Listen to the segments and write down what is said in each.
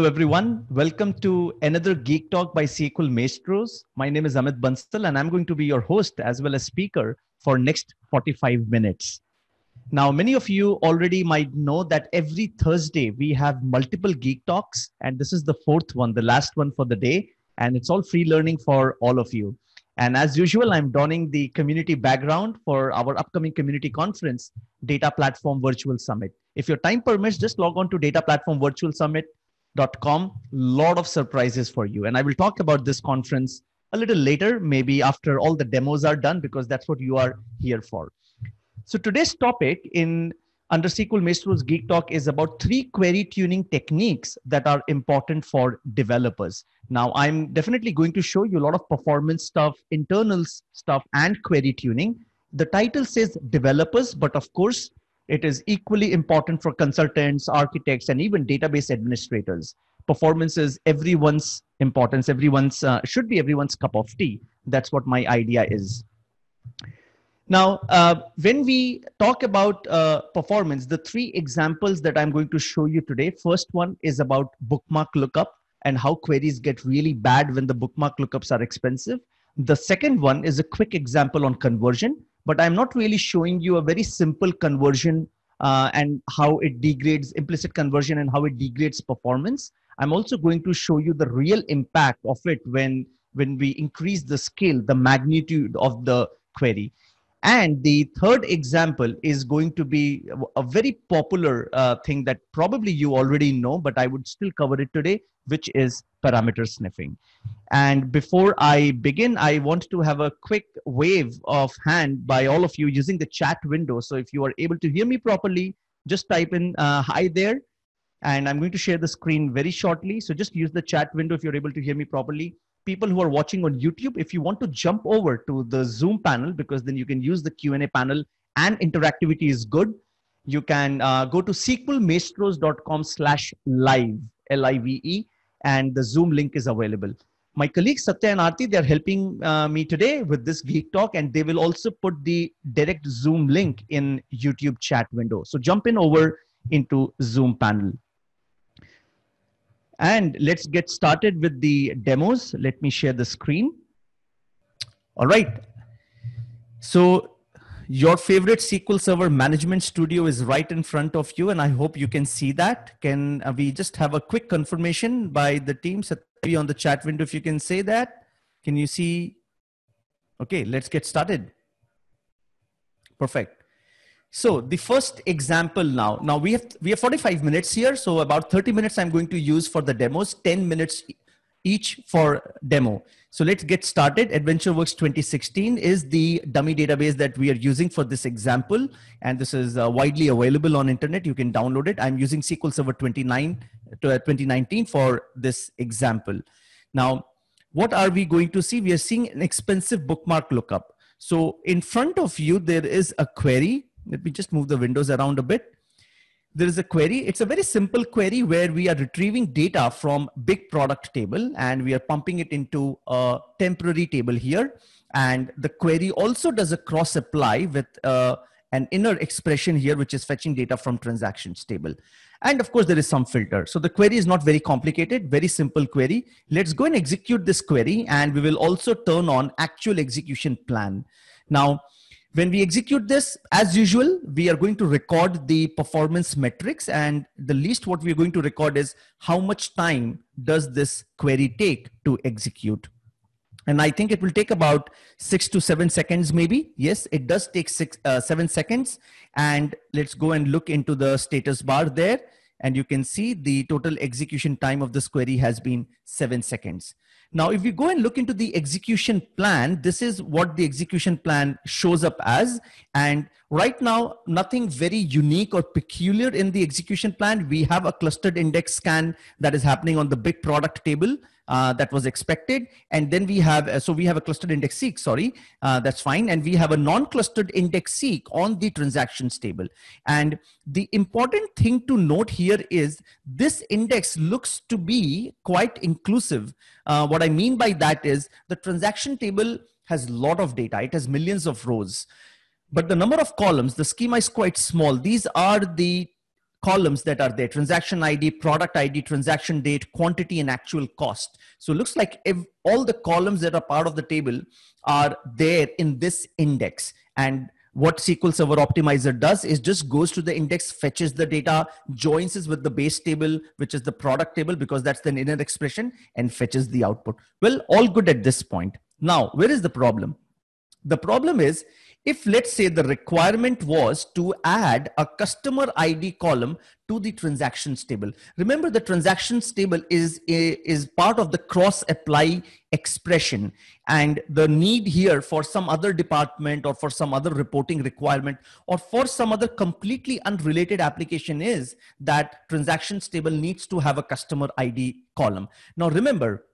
Hello, everyone. Welcome to another Geek Talk by SQL Maestros. My name is Amit Bansal, and I'm going to be your host as well as speaker for next 45 minutes. Now, many of you already might know that every Thursday we have multiple Geek Talks, and this is the fourth one, the last one for the day, and it's all free learning for all of you. And as usual, I'm donning the community background for our upcoming community conference, Data Platform Virtual Summit. If your time permits, just log on to Data Platform Virtual Summit com. Lot of surprises for you. And I will talk about this conference a little later, maybe after all the demos are done, because that's what you are here for. So today's topic in under SQL Maestro's Geek Talk is about three query tuning techniques that are important for developers. Now, I'm definitely going to show you a lot of performance stuff, internals stuff, and query tuning. The title says developers, but of course, it is equally important for consultants, architects, and even database administrators. Performance is everyone's importance. Everyone's uh, should be everyone's cup of tea. That's what my idea is. Now, uh, when we talk about uh, performance, the three examples that I'm going to show you today. First one is about bookmark lookup and how queries get really bad when the bookmark lookups are expensive. The second one is a quick example on conversion but I'm not really showing you a very simple conversion uh, and how it degrades implicit conversion and how it degrades performance. I'm also going to show you the real impact of it when, when we increase the scale, the magnitude of the query. And the third example is going to be a very popular uh, thing that probably you already know, but I would still cover it today, which is parameter sniffing. And before I begin, I want to have a quick wave of hand by all of you using the chat window. So if you are able to hear me properly, just type in uh, hi there. And I'm going to share the screen very shortly. So just use the chat window if you're able to hear me properly. People who are watching on YouTube, if you want to jump over to the Zoom panel, because then you can use the Q&A panel and interactivity is good. You can uh, go to sequelmaestros.com slash live, L-I-V-E and the Zoom link is available. My colleagues Satya and Arti, they're helping uh, me today with this Geek Talk, and they will also put the direct Zoom link in YouTube chat window. So jump in over into Zoom panel. And let's get started with the demos. Let me share the screen. All right. So your favorite SQL Server management studio is right in front of you, and I hope you can see that. Can uh, we just have a quick confirmation by the team? Be on the chat window, if you can say that. Can you see? Okay, let's get started. Perfect. So the first example now, now we have, we have 45 minutes here. So about 30 minutes I'm going to use for the demos, 10 minutes each for demo. So let's get started. AdventureWorks 2016 is the dummy database that we are using for this example. And this is uh, widely available on internet. You can download it. I'm using SQL Server 29 to, uh, 2019 for this example. Now, what are we going to see? We are seeing an expensive bookmark lookup. So in front of you, there is a query. Let me just move the windows around a bit there is a query. It's a very simple query where we are retrieving data from big product table and we are pumping it into a temporary table here. And the query also does a cross apply with uh, an inner expression here, which is fetching data from transactions table. And of course, there is some filter. So the query is not very complicated, very simple query. Let's go and execute this query and we will also turn on actual execution plan. Now, when we execute this, as usual, we are going to record the performance metrics and the least what we're going to record is how much time does this query take to execute. And I think it will take about six to seven seconds maybe. Yes, it does take six, uh, seven seconds. And let's go and look into the status bar there. And you can see the total execution time of this query has been seven seconds. Now, if we go and look into the execution plan, this is what the execution plan shows up as. And right now, nothing very unique or peculiar in the execution plan. We have a clustered index scan that is happening on the big product table uh, that was expected. And then we have, uh, so we have a clustered index seek, sorry, uh, that's fine. And we have a non-clustered index seek on the transactions table. And the important thing to note here is this index looks to be quite inclusive. Uh, what I mean by that is the transaction table has a lot of data. It has millions of rows. But the number of columns, the schema is quite small. These are the columns that are there, transaction ID, product ID, transaction date, quantity, and actual cost. So it looks like if all the columns that are part of the table are there in this index. And what SQL Server Optimizer does is just goes to the index, fetches the data, joins it with the base table, which is the product table, because that's the inner expression, and fetches the output. Well, all good at this point. Now, where is the problem? The problem is if let's say the requirement was to add a customer ID column to the transactions table. Remember the transactions table is, is part of the cross apply expression and the need here for some other department or for some other reporting requirement or for some other completely unrelated application is that transactions table needs to have a customer ID column. Now remember,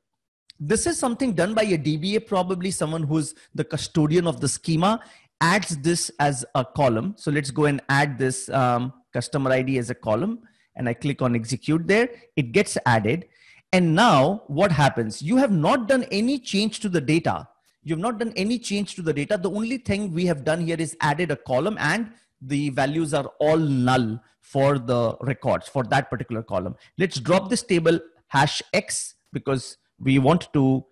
this is something done by a DBA, probably someone who's the custodian of the schema adds this as a column. So let's go and add this um, customer ID as a column and I click on execute there. It gets added. And now what happens? You have not done any change to the data. You've not done any change to the data. The only thing we have done here is added a column and the values are all null for the records for that particular column. Let's drop this table hash X because we want to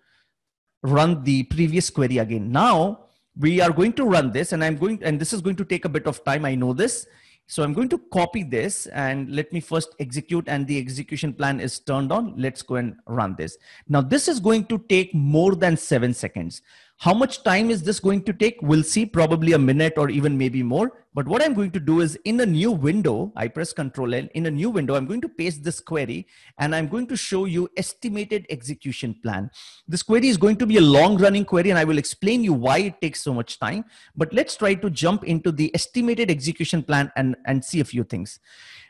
run the previous query again. Now we are going to run this and I'm going, and this is going to take a bit of time. I know this. So I'm going to copy this and let me first execute and the execution plan is turned on. Let's go and run this. Now this is going to take more than seven seconds. How much time is this going to take? We'll see probably a minute or even maybe more. But what I'm going to do is in a new window, I press control L in a new window, I'm going to paste this query and I'm going to show you estimated execution plan. This query is going to be a long running query and I will explain you why it takes so much time. But let's try to jump into the estimated execution plan and, and see a few things.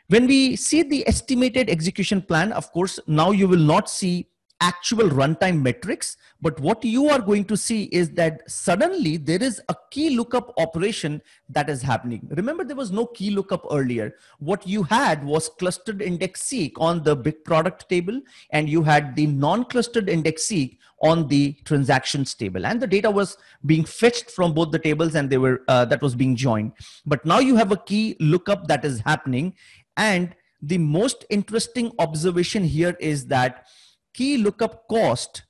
When we see the estimated execution plan, of course, now you will not see actual runtime metrics. But what you are going to see is that suddenly there is a key lookup operation that is happening. Remember, there was no key lookup earlier. What you had was clustered index seek on the big product table, and you had the non-clustered index seek on the transactions table and the data was being fetched from both the tables and they were uh, that was being joined but now you have a key lookup that is happening and the most interesting observation here is that key lookup cost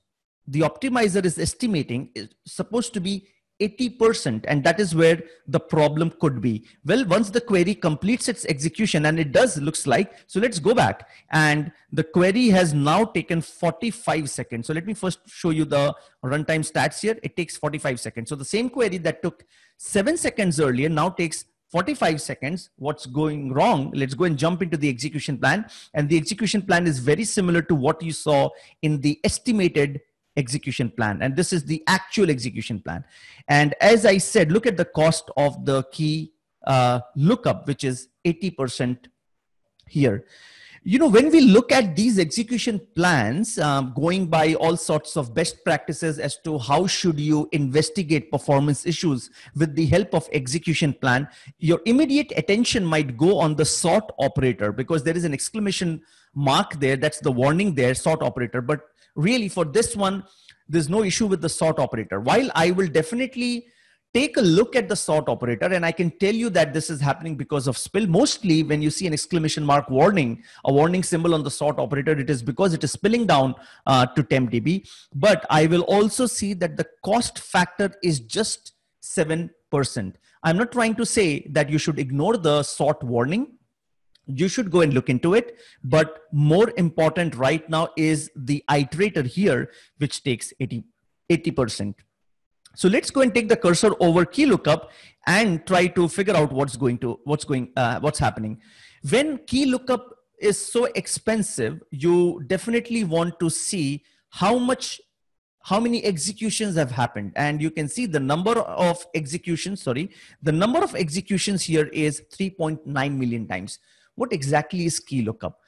the optimizer is estimating is supposed to be 80% and that is where the problem could be well once the query completes its execution and it does looks like so let's go back and the query has now taken 45 seconds so let me first show you the runtime stats here it takes 45 seconds so the same query that took 7 seconds earlier now takes 45 seconds what's going wrong let's go and jump into the execution plan and the execution plan is very similar to what you saw in the estimated execution plan and this is the actual execution plan and as i said look at the cost of the key uh, lookup which is 80% here you know when we look at these execution plans um, going by all sorts of best practices as to how should you investigate performance issues with the help of execution plan your immediate attention might go on the sort operator because there is an exclamation mark there that's the warning there sort operator but really for this one there's no issue with the sort operator while i will definitely take a look at the sort operator and i can tell you that this is happening because of spill mostly when you see an exclamation mark warning a warning symbol on the sort operator it is because it is spilling down uh, to tempdb but i will also see that the cost factor is just 7% i'm not trying to say that you should ignore the sort warning you should go and look into it but more important right now is the iterator here which takes 80 80% so let's go and take the cursor over key lookup and try to figure out what's going to what's going uh, what's happening. When key lookup is so expensive, you definitely want to see how much how many executions have happened and you can see the number of executions sorry the number of executions here is 3.9 million times what exactly is key lookup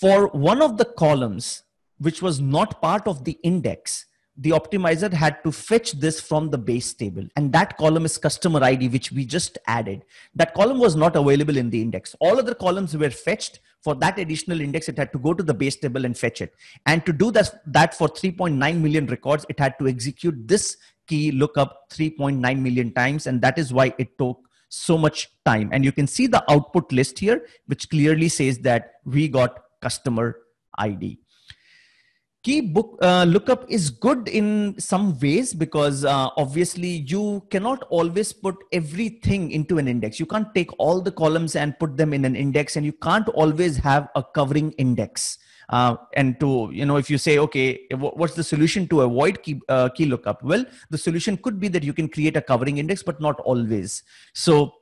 for one of the columns which was not part of the index the optimizer had to fetch this from the base table and that column is customer id which we just added that column was not available in the index all other columns were fetched for that additional index it had to go to the base table and fetch it and to do that, that for 3.9 million records it had to execute this key lookup 3.9 million times and that is why it took so much time and you can see the output list here which clearly says that we got customer id key book uh, lookup is good in some ways because uh, obviously you cannot always put everything into an index you can't take all the columns and put them in an index and you can't always have a covering index uh, and to you know if you say okay what's the solution to avoid key, uh, key lookup well the solution could be that you can create a covering index but not always so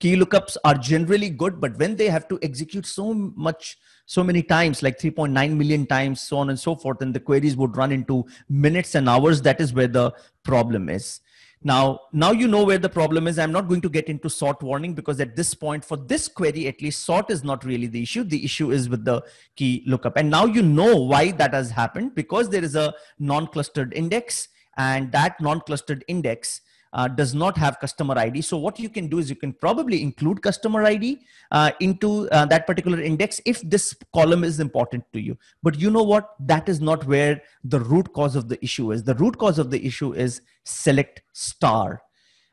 key lookups are generally good but when they have to execute so much so many times like 3.9 million times so on and so forth and the queries would run into minutes and hours that is where the problem is now now you know where the problem is i'm not going to get into sort warning because at this point for this query at least sort is not really the issue the issue is with the key lookup and now you know why that has happened because there is a non-clustered index and that non-clustered index uh, does not have customer ID. So what you can do is you can probably include customer ID uh, into uh, that particular index if this column is important to you. But you know what? That is not where the root cause of the issue is. The root cause of the issue is select star.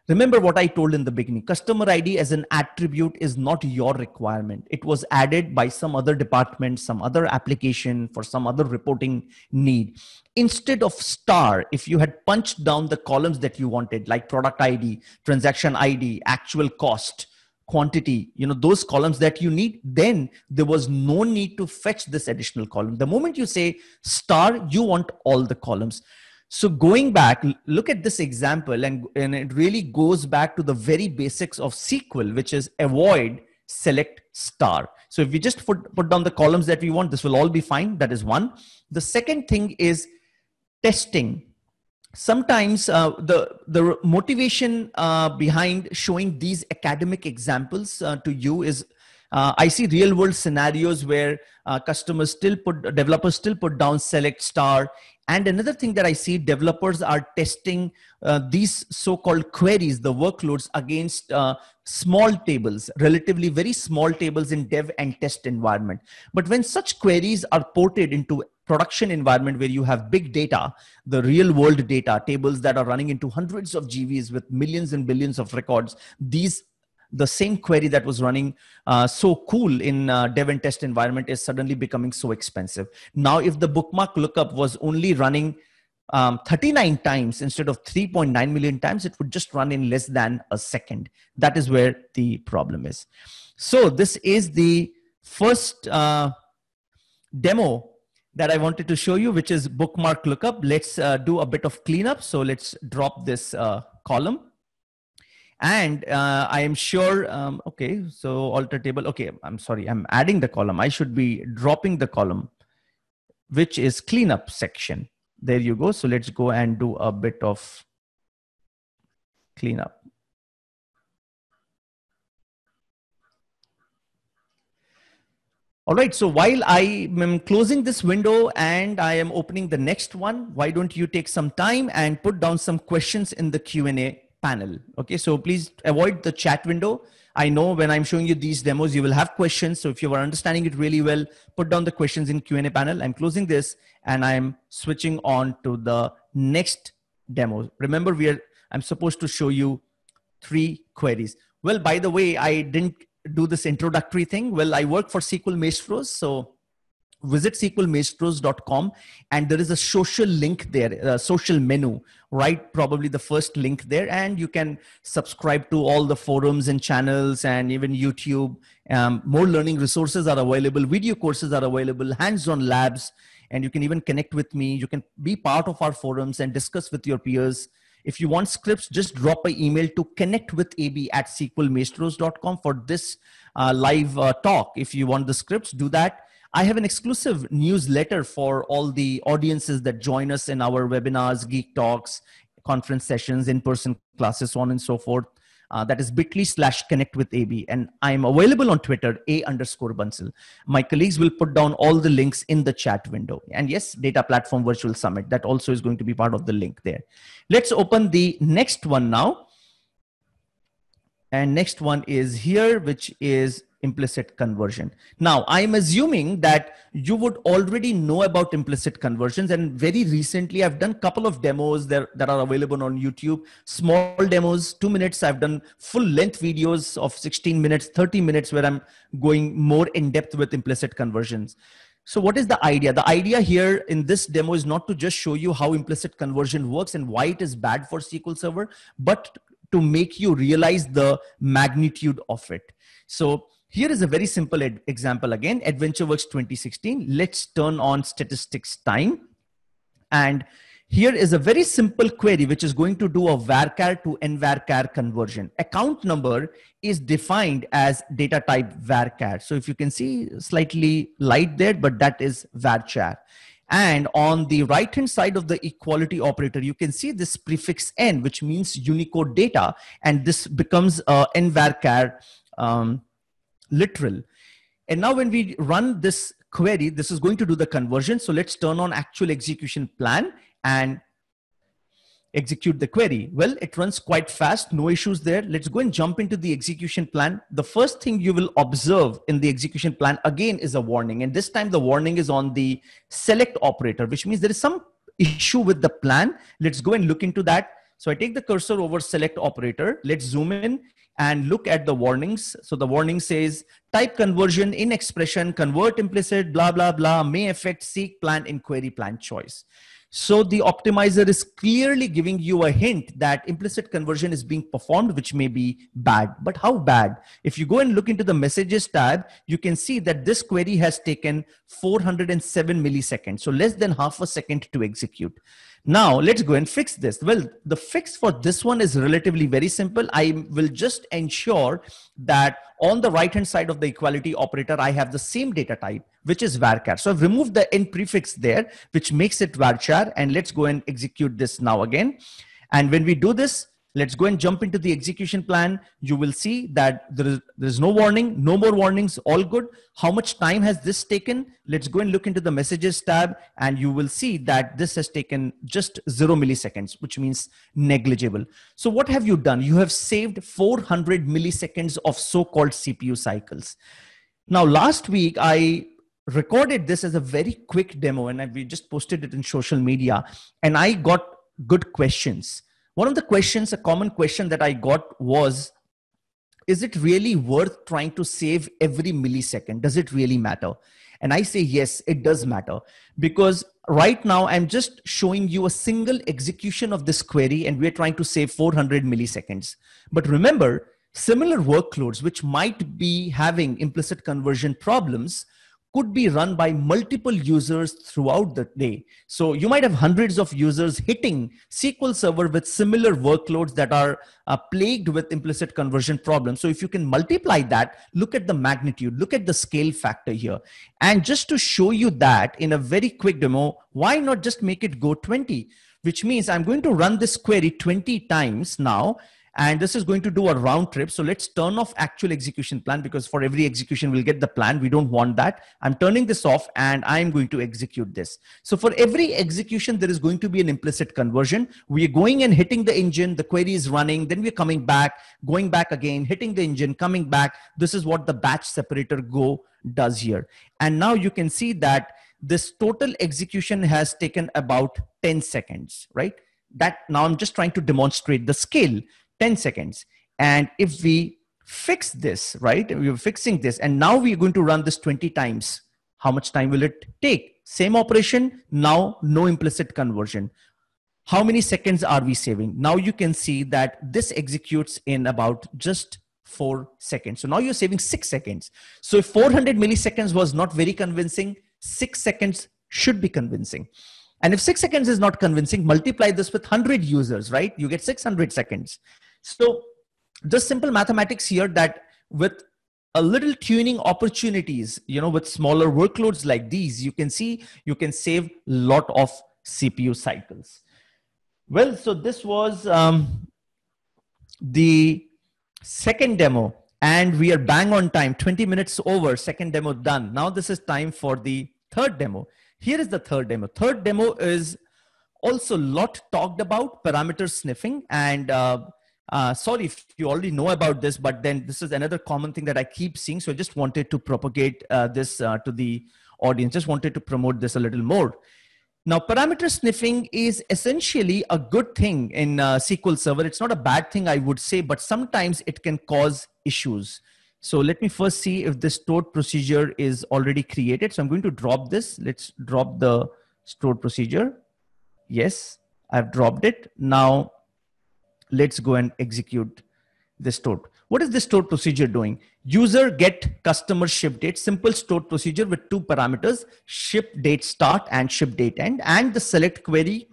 Remember what I told in the beginning customer ID as an attribute is not your requirement. It was added by some other department, some other application for some other reporting need. Instead of star, if you had punched down the columns that you wanted, like product ID, transaction ID, actual cost, quantity you know those columns that you need then there was no need to fetch this additional column the moment you say star you want all the columns so going back, look at this example, and, and it really goes back to the very basics of SQL, which is avoid, select, star. So if we just put, put down the columns that we want, this will all be fine. That is one. The second thing is testing. Sometimes uh, the, the motivation uh, behind showing these academic examples uh, to you is uh, I see real world scenarios where uh, customers still put developers still put down select star and another thing that I see developers are testing uh, these so-called queries, the workloads against uh, small tables, relatively very small tables in dev and test environment. But when such queries are ported into production environment where you have big data, the real world data, tables that are running into hundreds of GVs with millions and billions of records, these the same query that was running uh, so cool in uh, dev and test environment is suddenly becoming so expensive. Now, if the bookmark lookup was only running um, 39 times instead of 3.9 million times, it would just run in less than a second. That is where the problem is. So this is the first uh, demo that I wanted to show you, which is bookmark lookup. Let's uh, do a bit of cleanup. So let's drop this uh, column and uh, i am sure um, okay so alter table okay i'm sorry i'm adding the column i should be dropping the column which is cleanup section there you go so let's go and do a bit of cleanup all right so while i am closing this window and i am opening the next one why don't you take some time and put down some questions in the q&a panel. Okay, so please avoid the chat window. I know when I'm showing you these demos, you will have questions. So if you are understanding it really well, put down the questions in Q&A panel. I'm closing this and I'm switching on to the next demo. Remember, we are I'm supposed to show you three queries. Well, by the way, I didn't do this introductory thing. Well, I work for SQL Maestros, so visit sqlmaestros.com and there is a social link there a social menu right probably the first link there and you can subscribe to all the forums and channels and even youtube um, more learning resources are available video courses are available hands-on labs and you can even connect with me you can be part of our forums and discuss with your peers if you want scripts just drop an email to connect with ab at sqlmaestros.com for this uh, live uh, talk if you want the scripts do that I have an exclusive newsletter for all the audiences that join us in our webinars, geek talks, conference sessions, in-person classes, so on and so forth. Uh, that is bit.ly slash connect with AB. And I'm available on Twitter, A underscore bunsil. My colleagues will put down all the links in the chat window. And yes, Data Platform Virtual Summit, that also is going to be part of the link there. Let's open the next one now. And next one is here, which is implicit conversion. Now, I'm assuming that you would already know about implicit conversions. And very recently, I've done couple of demos that that are available on YouTube. Small demos, two minutes. I've done full length videos of 16 minutes, 30 minutes, where I'm going more in depth with implicit conversions. So, what is the idea? The idea here in this demo is not to just show you how implicit conversion works and why it is bad for SQL Server, but to make you realize the magnitude of it. So, here is a very simple ed- example again, AdventureWorks 2016. Let's turn on statistics time. And here is a very simple query which is going to do a varchar to nvarchar conversion. Account number is defined as data type varchar. So if you can see slightly light there, but that is varchar. And on the right hand side of the equality operator, you can see this prefix n, which means Unicode data, and this becomes uh, nvarchar um, literal. And now when we run this query, this is going to do the conversion. So let's turn on actual execution plan and execute the query. Well, it runs quite fast, no issues there. Let's go and jump into the execution plan. The first thing you will observe in the execution plan again is a warning. And this time the warning is on the select operator, which means there is some issue with the plan. Let's go and look into that. So I take the cursor over select operator. Let's zoom in and look at the warnings. So the warning says type conversion in expression, convert implicit, blah, blah, blah, may affect seek, plan, inquiry, plan choice. So the optimizer is clearly giving you a hint that implicit conversion is being performed, which may be bad. But how bad? If you go and look into the messages tab, you can see that this query has taken 407 milliseconds. So less than half a second to execute. Now let's go and fix this. Well, the fix for this one is relatively very simple. I will just ensure that on the right hand side of the equality operator, I have the same data type, which is varchar. So I've removed the n prefix there, which makes it varchar. And let's go and execute this now again. And when we do this, Let's go and jump into the execution plan. You will see that there is, there is no warning, no more warnings, all good. How much time has this taken? Let's go and look into the messages tab and you will see that this has taken just zero milliseconds, which means negligible. So what have you done? You have saved 400 milliseconds of so-called CPU cycles. Now, last week, I recorded this as a very quick demo and we just posted it in social media and i got good questions one of the questions, a common question that I got was, is it really worth trying to save every millisecond? Does it really matter? And I say, yes, it does matter because right now I'm just showing you a single execution of this query and we're trying to save 400 milliseconds. But remember, similar workloads, which might be having implicit conversion problems, could be run by multiple users throughout the day. So you might have hundreds of users hitting SQL Server with similar workloads that are uh, plagued with implicit conversion problems. So if you can multiply that, look at the magnitude, look at the scale factor here. And just to show you that in a very quick demo, why not just make it go 20? Which means I'm going to run this query 20 times now and this is going to do a round trip. So let's turn off actual execution plan because for every execution, we'll get the plan. We don't want that. I'm turning this off and I'm going to execute this. So for every execution, there is going to be an implicit conversion. We are going and hitting the engine, the query is running, then we're coming back, going back again, hitting the engine, coming back. This is what the batch separator go does here. And now you can see that this total execution has taken about 10 seconds, right? That now I'm just trying to demonstrate the scale. 10 seconds. And if we fix this, right, we are fixing this, and now we're going to run this 20 times, how much time will it take? Same operation, now no implicit conversion. How many seconds are we saving? Now you can see that this executes in about just four seconds. So now you're saving six seconds. So if 400 milliseconds was not very convincing, six seconds should be convincing. And if six seconds is not convincing, multiply this with 100 users, right? You get 600 seconds. So just simple mathematics here that with a little tuning opportunities, you know, with smaller workloads like these, you can see you can save lot of CPU cycles. Well, so this was um, the second demo and we are bang on time 20 minutes over second demo done now this is time for the third demo here is the third demo third demo is also lot talked about parameter sniffing and uh, uh, sorry if you already know about this, but then this is another common thing that I keep seeing. So I just wanted to propagate uh, this uh, to the audience, just wanted to promote this a little more. Now, parameter sniffing is essentially a good thing in uh, SQL Server. It's not a bad thing, I would say, but sometimes it can cause issues. So let me first see if the stored procedure is already created. So I'm going to drop this. Let's drop the stored procedure. Yes, I've dropped it. Now let's go and execute the stored. What is this stored procedure doing? User get customer ship date, simple stored procedure with two parameters, ship date start and ship date end. And the select query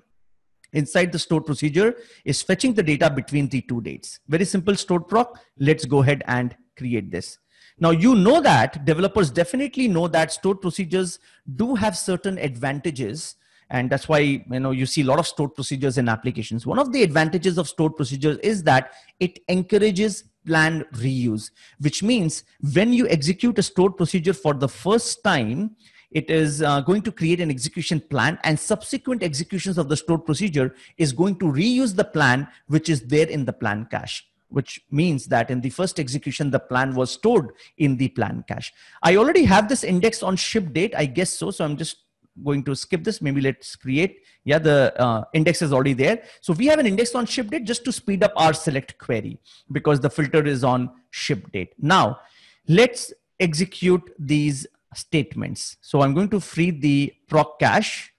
inside the stored procedure is fetching the data between the two dates. Very simple stored proc. Let's go ahead and create this. Now you know that developers definitely know that stored procedures do have certain advantages and that's why you know you see a lot of stored procedures in applications one of the advantages of stored procedures is that it encourages planned reuse which means when you execute a stored procedure for the first time it is uh, going to create an execution plan and subsequent executions of the stored procedure is going to reuse the plan which is there in the plan cache which means that in the first execution, the plan was stored in the plan cache. I already have this index on ship date, I guess so. So I'm just going to skip this. Maybe let's create, yeah, the uh, index is already there. So we have an index on ship date just to speed up our select query because the filter is on ship date. Now let's execute these statements. So I'm going to free the proc cache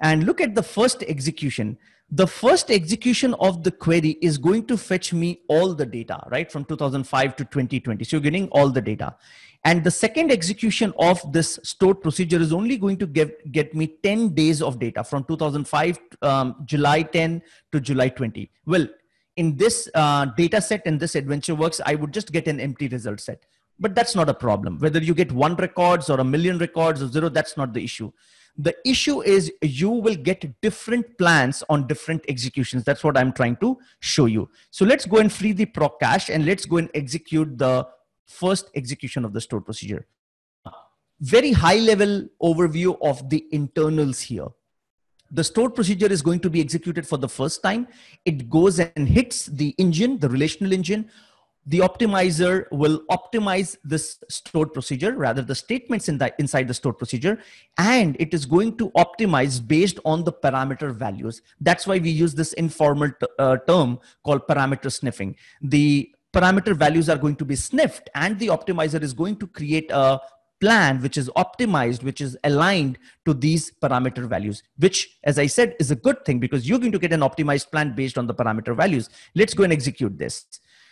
and look at the first execution. The first execution of the query is going to fetch me all the data, right? From 2005 to 2020. So you're getting all the data. And the second execution of this stored procedure is only going to get get me 10 days of data from 2005, um, July 10 to July 20. Well, in this uh, data set, in this adventure works, I would just get an empty result set. But that's not a problem. Whether you get one records or a million records or zero, that's not the issue. The issue is you will get different plans on different executions. That's what I'm trying to show you. So let's go and free the proc cache and let's go and execute the first execution of the stored procedure. Very high level overview of the internals here. The stored procedure is going to be executed for the first time. It goes and hits the engine, the relational engine. The optimizer will optimize this stored procedure, rather the statements in the, inside the stored procedure, and it is going to optimize based on the parameter values. That's why we use this informal uh, term called parameter sniffing. The parameter values are going to be sniffed and the optimizer is going to create a plan which is optimized which is aligned to these parameter values which as i said is a good thing because you're going to get an optimized plan based on the parameter values let's go and execute this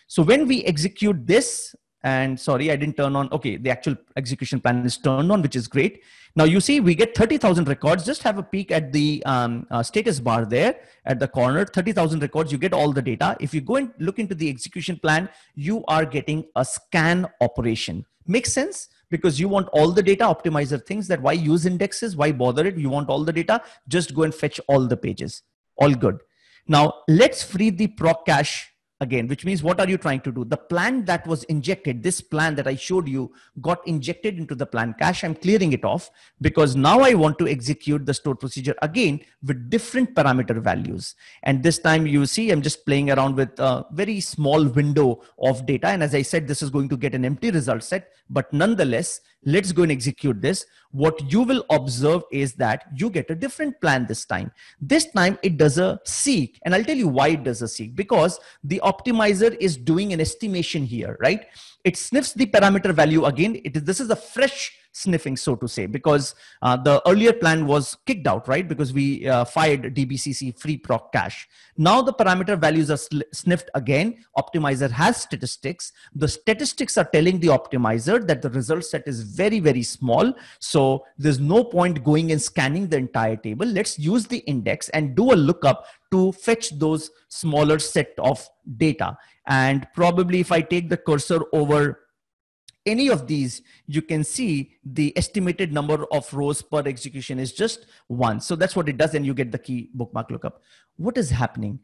so when we execute this and sorry i didn't turn on okay the actual execution plan is turned on which is great now you see we get 30000 records just have a peek at the um, uh, status bar there at the corner 30000 records you get all the data if you go and look into the execution plan you are getting a scan operation makes sense because you want all the data optimizer things that why use indexes why bother it you want all the data just go and fetch all the pages all good now let's free the proc cache again, which means what are you trying to do? The plan that was injected, this plan that I showed you, got injected into the plan cache. I'm clearing it off because now I want to execute the stored procedure again with different parameter values. And this time you see, I'm just playing around with a very small window of data. And as I said, this is going to get an empty result set, but nonetheless, let's go and execute this what you will observe is that you get a different plan this time this time it does a seek and i'll tell you why it does a seek because the optimizer is doing an estimation here right it sniffs the parameter value again. It is, this is a fresh sniffing, so to say, because uh, the earlier plan was kicked out, right? Because we uh, fired DBCC free proc cache. Now the parameter values are sniffed again. Optimizer has statistics. The statistics are telling the optimizer that the result set is very, very small. So there's no point going and scanning the entire table. Let's use the index and do a lookup to fetch those smaller set of data. And probably if I take the cursor over any of these, you can see the estimated number of rows per execution is just one. So that's what it does, and you get the key bookmark lookup. What is happening?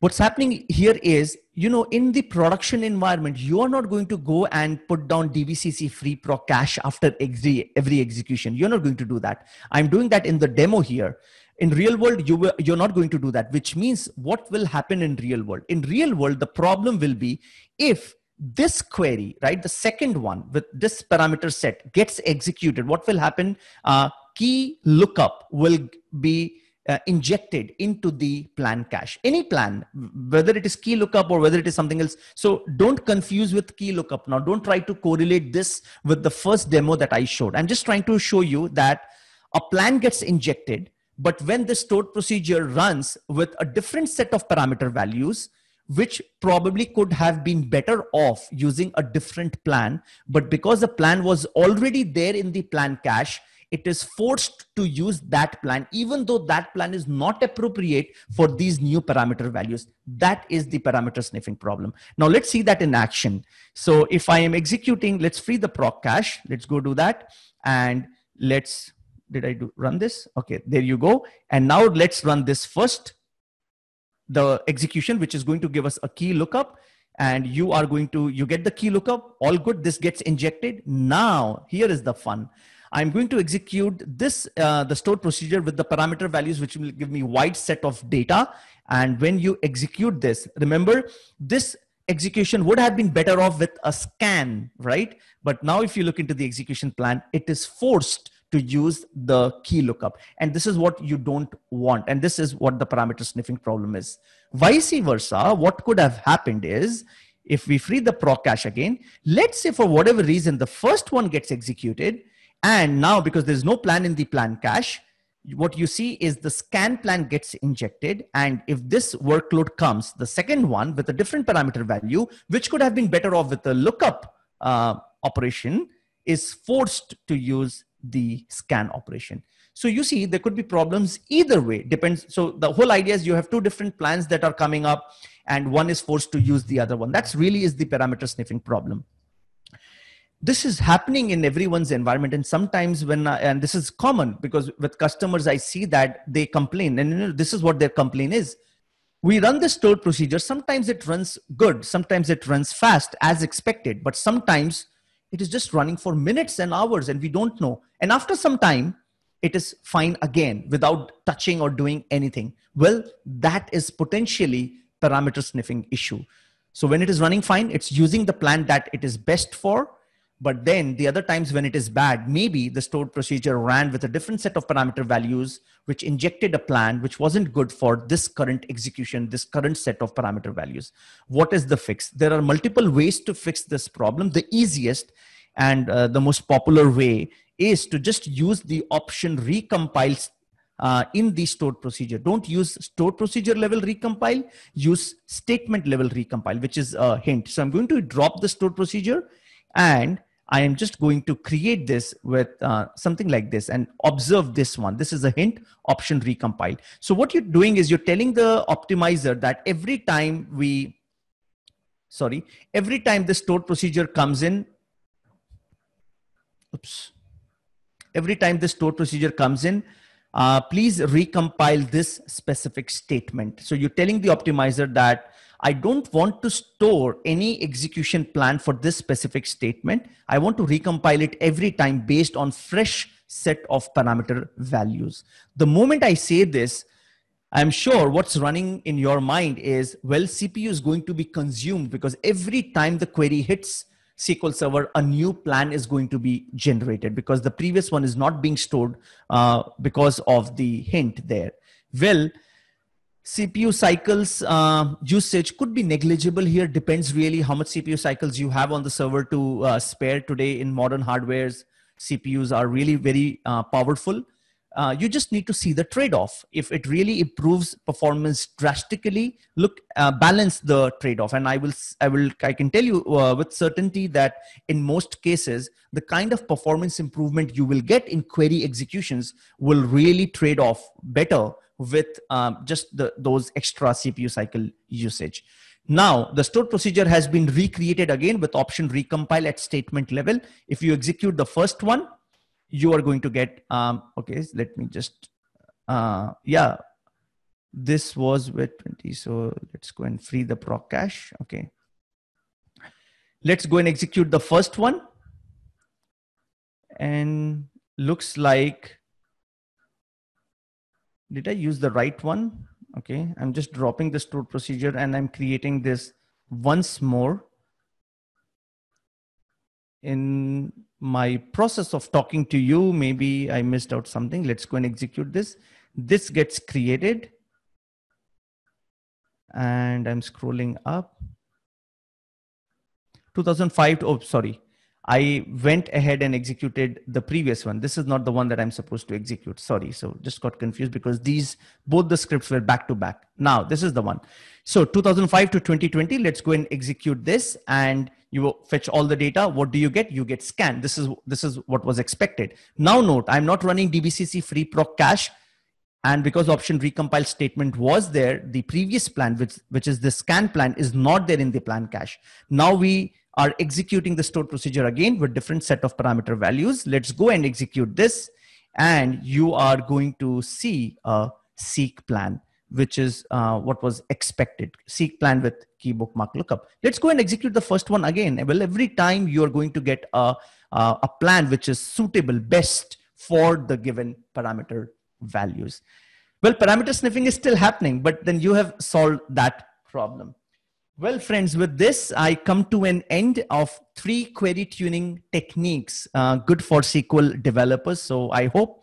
What's happening here is, you know, in the production environment, you are not going to go and put down DBCC free pro cache after every, every execution. You're not going to do that. I'm doing that in the demo here in real world you you're not going to do that which means what will happen in real world in real world the problem will be if this query right the second one with this parameter set gets executed what will happen uh, key lookup will be uh, injected into the plan cache any plan whether it is key lookup or whether it is something else so don't confuse with key lookup now don't try to correlate this with the first demo that i showed i'm just trying to show you that a plan gets injected but when this stored procedure runs with a different set of parameter values, which probably could have been better off using a different plan, but because the plan was already there in the plan cache, it is forced to use that plan, even though that plan is not appropriate for these new parameter values. That is the parameter sniffing problem. Now let's see that in action. So if I am executing, let's free the proc cache. Let's go do that. And let's did I do run this? Okay, there you go. And now let's run this first, the execution, which is going to give us a key lookup. And you are going to, you get the key lookup, all good. This gets injected. Now, here is the fun. I'm going to execute this, uh, the stored procedure with the parameter values, which will give me wide set of data. And when you execute this, remember this execution would have been better off with a scan, right? But now if you look into the execution plan, it is forced to use the key lookup. And this is what you don't want. And this is what the parameter sniffing problem is. Vice versa, what could have happened is if we free the proc cache again, let's say for whatever reason, the first one gets executed. And now because there's no plan in the plan cache, what you see is the scan plan gets injected. And if this workload comes, the second one with a different parameter value, which could have been better off with the lookup uh, operation is forced to use the scan operation. So you see, there could be problems either way. Depends. So the whole idea is you have two different plans that are coming up, and one is forced to use the other one. That's really is the parameter sniffing problem. This is happening in everyone's environment, and sometimes when I, uh, and this is common because with customers I see that they complain, and this is what their complaint is. We run the stored procedure. Sometimes it runs good. Sometimes it runs fast as expected, but sometimes it is just running for minutes and hours and we don't know and after some time it is fine again without touching or doing anything well that is potentially parameter sniffing issue so when it is running fine it's using the plan that it is best for but then the other times when it is bad, maybe the stored procedure ran with a different set of parameter values, which injected a plan which wasn't good for this current execution, this current set of parameter values. What is the fix? There are multiple ways to fix this problem. The easiest and uh, the most popular way is to just use the option recompile uh, in the stored procedure. Don't use stored procedure level recompile, use statement level recompile, which is a hint. So I'm going to drop the stored procedure and I am just going to create this with uh, something like this and observe this one. This is a hint option recompile. So what you're doing is you're telling the optimizer that every time we, sorry, every time the stored procedure comes in, oops, every time the stored procedure comes in, uh, please recompile this specific statement. So you're telling the optimizer that I don't want to store any execution plan for this specific statement. I want to recompile it every time based on fresh set of parameter values. The moment I say this, I'm sure what's running in your mind is, well, CPU is going to be consumed because every time the query hits SQL Server, a new plan is going to be generated because the previous one is not being stored uh, because of the hint there. Well, CPU cycles uh, usage could be negligible here. Depends really how much CPU cycles you have on the server to uh, spare today in modern hardwares. CPUs are really very uh, powerful. Uh, you just need to see the trade-off. If it really improves performance drastically, look uh, balance the trade-off. And I will, I will, I can tell you uh, with certainty that in most cases, the kind of performance improvement you will get in query executions will really trade off better with um, just the, those extra CPU cycle usage. Now, the stored procedure has been recreated again with option recompile at statement level. If you execute the first one, you are going to get, um, okay, let me just, uh, yeah, this was with 20. So let's go and free the proc cache. Okay. Let's go and execute the first one. And looks like did I use the right one? Okay, I'm just dropping the stored procedure and I'm creating this once more in my process of talking to you. Maybe I missed out something. Let's go and execute this. This gets created and I'm scrolling up. 2005, oh, sorry. I went ahead and executed the previous one. This is not the one that I'm supposed to execute. Sorry. So just got confused because these, both the scripts were back to back. Now, this is the one. So 2005 to 2020, let's go and execute this and you fetch all the data. What do you get? You get scanned. This is, this is what was expected. Now note, I'm not running DBCC free proc cache and because option recompile statement was there the previous plan which which is the scan plan is not there in the plan cache now we are executing the stored procedure again with different set of parameter values let's go and execute this and you are going to see a seek plan which is uh, what was expected seek plan with key bookmark lookup let's go and execute the first one again well every time you are going to get a, uh, a plan which is suitable best for the given parameter values. Well, parameter sniffing is still happening, but then you have solved that problem. Well, friends, with this, I come to an end of three query tuning techniques uh, good for SQL developers. So I hope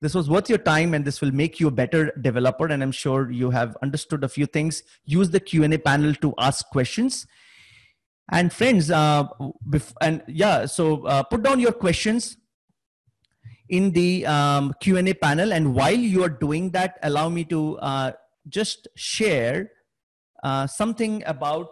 this was worth your time and this will make you a better developer. And I'm sure you have understood a few things. Use the Q&A panel to ask questions. And friends, uh, and yeah, so uh, put down your questions in the um, Q&A panel. And while you are doing that, allow me to uh, just share uh, something about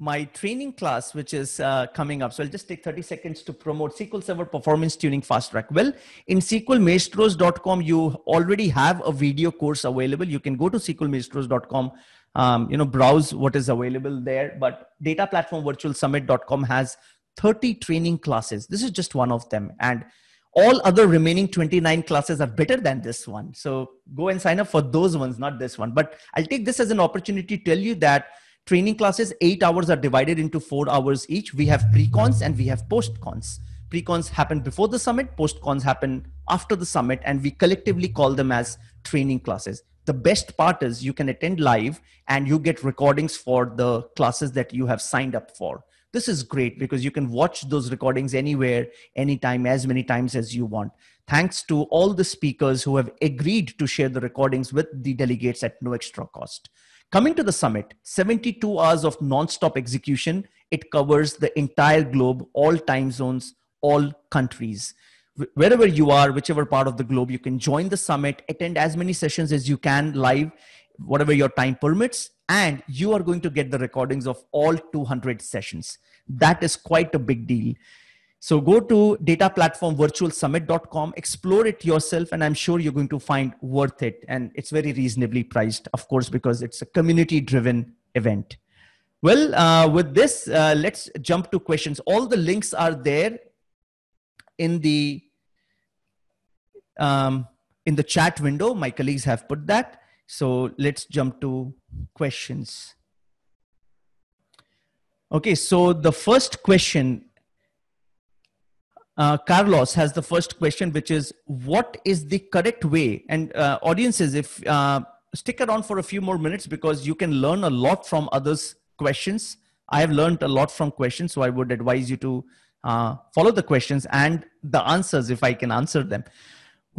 my training class, which is uh, coming up. So I'll just take 30 seconds to promote SQL Server Performance Tuning Fast Track. Well, in SQLmaestros.com, you already have a video course available. You can go to SQLmaestros.com, um, you know, browse what is available there. But dataplatformvirtualsummit.com has 30 training classes. This is just one of them. And all other remaining 29 classes are better than this one. So go and sign up for those ones, not this one. But I'll take this as an opportunity to tell you that training classes, eight hours are divided into four hours each. We have pre cons and we have post cons. Pre cons happen before the summit, post cons happen after the summit, and we collectively call them as training classes. The best part is you can attend live and you get recordings for the classes that you have signed up for. This is great because you can watch those recordings anywhere, anytime, as many times as you want. Thanks to all the speakers who have agreed to share the recordings with the delegates at no extra cost. Coming to the summit, 72 hours of non-stop execution. It covers the entire globe, all time zones, all countries. Wherever you are, whichever part of the globe, you can join the summit, attend as many sessions as you can live, whatever your time permits and you are going to get the recordings of all 200 sessions that is quite a big deal so go to dataplatformvirtualsummit.com, explore it yourself, and I'm sure you're going to find worth it. And it's very reasonably priced, of course, because it's a community driven event. Well, uh, with this, uh, let's jump to questions. All the links are there in the um, in the chat window. My colleagues have put that. So let's jump to questions. Okay, so the first question, uh, Carlos has the first question, which is what is the correct way? And uh, audiences, if uh, stick around for a few more minutes because you can learn a lot from others' questions. I have learned a lot from questions, so I would advise you to uh, follow the questions and the answers if I can answer them.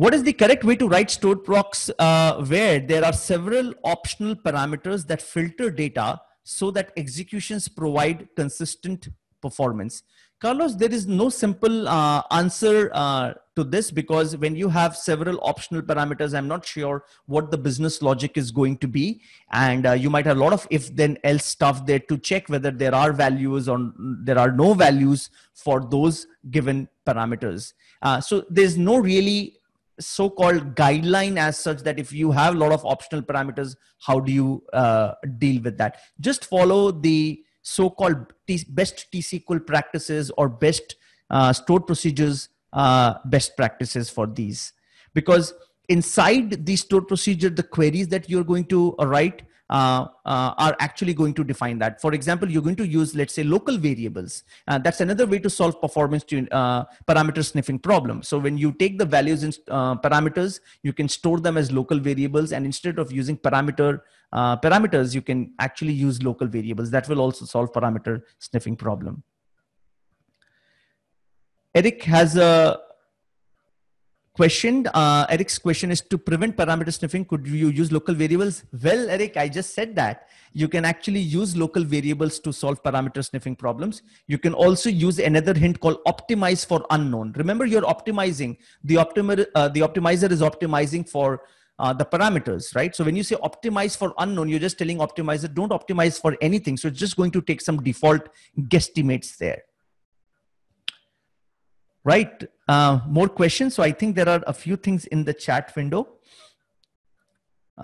What is the correct way to write stored procs uh, where there are several optional parameters that filter data so that executions provide consistent performance? Carlos, there is no simple uh, answer uh, to this because when you have several optional parameters, I'm not sure what the business logic is going to be. And uh, you might have a lot of if then else stuff there to check whether there are values or there are no values for those given parameters. Uh, so there's no really so-called guideline as such that if you have a lot of optional parameters, how do you uh, deal with that? Just follow the so-called T- best T-SQL practices or best uh, stored procedures uh, best practices for these. Because inside the stored procedure, the queries that you're going to write uh, uh, are actually going to define that. For example, you're going to use, let's say, local variables. Uh, that's another way to solve performance to, uh, parameter sniffing problem. So when you take the values in uh, parameters, you can store them as local variables, and instead of using parameter uh, parameters, you can actually use local variables. That will also solve parameter sniffing problem. Eric has a question, uh, Eric's question is to prevent parameter sniffing, could you use local variables? Well, Eric, I just said that. You can actually use local variables to solve parameter sniffing problems. You can also use another hint called optimize for unknown. Remember, you're optimizing. The, optimi uh, the optimizer is optimizing for uh, the parameters, right? So when you say optimize for unknown, you're just telling optimizer, don't optimize for anything. So it's just going to take some default guesstimates there. Right. Uh, more questions. So I think there are a few things in the chat window.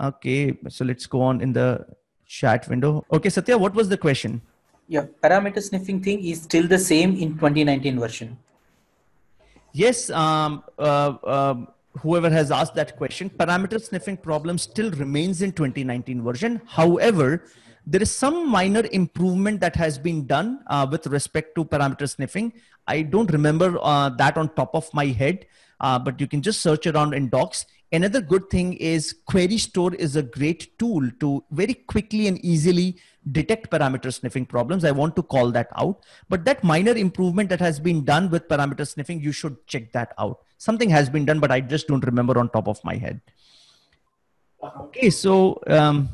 Okay. So let's go on in the chat window. Okay, Satya, what was the question? Yeah, parameter sniffing thing is still the same in 2019 version. Yes. Um, uh, uh, whoever has asked that question, parameter sniffing problem still remains in 2019 version. However, there is some minor improvement that has been done uh, with respect to parameter sniffing. I don't remember uh, that on top of my head, uh, but you can just search around in docs. Another good thing is Query Store is a great tool to very quickly and easily detect parameter sniffing problems. I want to call that out. But that minor improvement that has been done with parameter sniffing, you should check that out. Something has been done, but I just don't remember on top of my head. Okay, so. Um,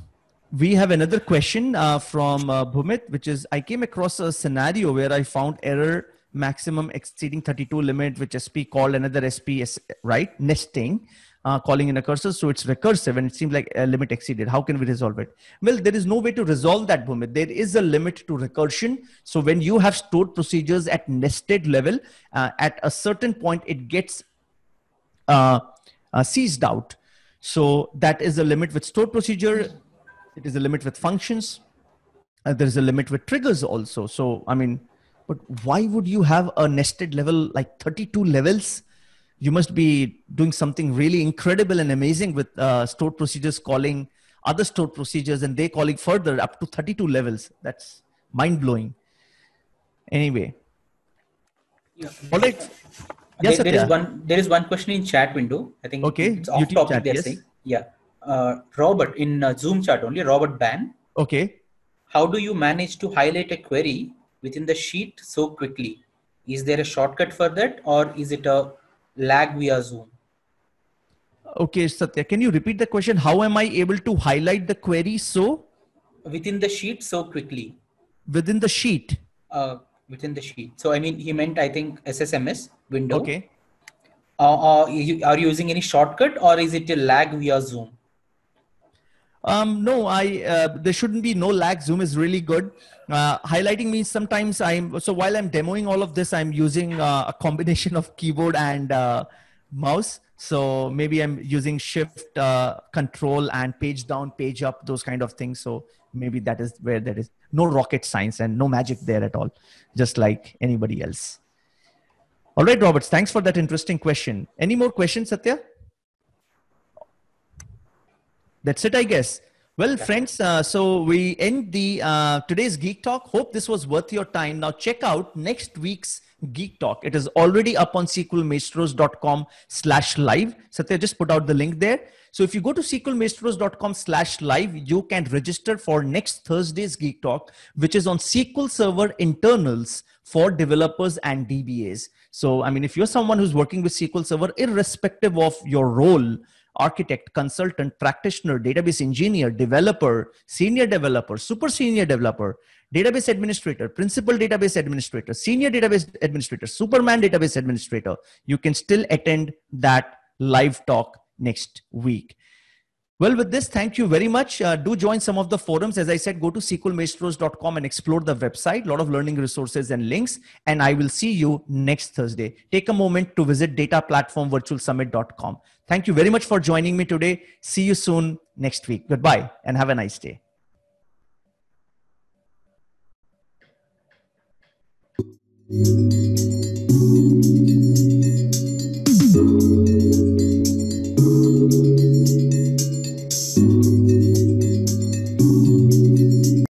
we have another question uh, from uh, Bhumit, which is I came across a scenario where I found error maximum exceeding 32 limit, which SP called another SP, right? Nesting, uh, calling in a cursor. So it's recursive and it seems like a limit exceeded. How can we resolve it? Well, there is no way to resolve that, Bhumit. There is a limit to recursion. So when you have stored procedures at nested level, uh, at a certain point, it gets uh, uh seized out. So that is the limit with stored procedure. It is a limit with functions. And there is a limit with triggers also. So, I mean, but why would you have a nested level like 32 levels? You must be doing something really incredible and amazing with uh, stored procedures calling other stored procedures and they calling further up to 32 levels. That's mind blowing. Anyway. Yeah. All right. Yes, there, there is one there is one question in chat window. I think okay. it's off topic they're yes. saying. Yeah uh, Robert in uh, Zoom chat only, Robert Ban. Okay. How do you manage to highlight a query within the sheet so quickly? Is there a shortcut for that or is it a lag via Zoom? Okay, Satya, can you repeat the question? How am I able to highlight the query so? Within the sheet so quickly. Within the sheet? Uh, within the sheet. So, I mean, he meant, I think, SSMS window. Okay. Uh, uh, are you using any shortcut or is it a lag via Zoom? Um, no, I uh, there shouldn't be no lag. Zoom is really good. Uh, highlighting means sometimes I'm so while I'm demoing all of this, I'm using uh, a combination of keyboard and uh, mouse. So maybe I'm using Shift, uh, Control, and page down, page up, those kind of things. So maybe that is where there is no rocket science and no magic there at all, just like anybody else. All right, Roberts. Thanks for that interesting question. Any more questions, Satya? That's it, I guess. Well, yeah. friends, uh, so we end the uh, today's Geek Talk. Hope this was worth your time. Now check out next week's Geek Talk. It is already up on sequelmaestros.com slash live. Satya just put out the link there. So if you go to sequelmaestros.com slash live, you can register for next Thursday's Geek Talk, which is on SQL Server internals for developers and DBAs. So, I mean, if you're someone who's working with SQL Server, irrespective of your role, architect, consultant, practitioner, database engineer, developer, senior developer, super senior developer, database administrator, principal database administrator, senior database administrator, superman database administrator, you can still attend that live talk next week. Well, with this, thank you very much. Uh, do join some of the forums. As I said, go to sqlmaestros.com and explore the website. A lot of learning resources and links. And I will see you next Thursday. Take a moment to visit dataplatformvirtualsummit.com. Thank you very much for joining me today. See you soon next week. Goodbye and have a nice day. Thank you.